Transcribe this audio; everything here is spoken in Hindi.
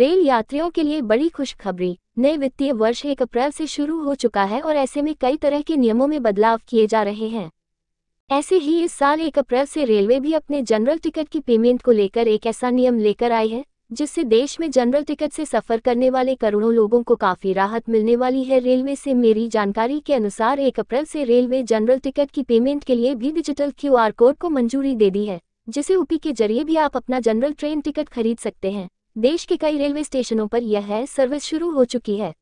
रेल यात्रियों के लिए बड़ी खुशखबरी नए वित्तीय वर्ष एक अप्रैल से शुरू हो चुका है और ऐसे में कई तरह के नियमों में बदलाव किए जा रहे हैं ऐसे ही इस साल एक अप्रैल से रेलवे भी अपने जनरल टिकट की पेमेंट को लेकर एक ऐसा नियम लेकर आई है जिससे देश में जनरल टिकट से सफर करने वाले करोड़ों लोगों को काफी राहत मिलने वाली है रेलवे से मेरी जानकारी के अनुसार एक अप्रैल से रेलवे जनरल टिकट की पेमेंट के लिए भी डिजिटल क्यूआर कोड को मंजूरी दे दी है जिसे ऊपी के जरिए भी आप अपना जनरल ट्रेन टिकट खरीद सकते हैं देश के कई रेलवे स्टेशनों पर यह सर्विस शुरू हो चुकी है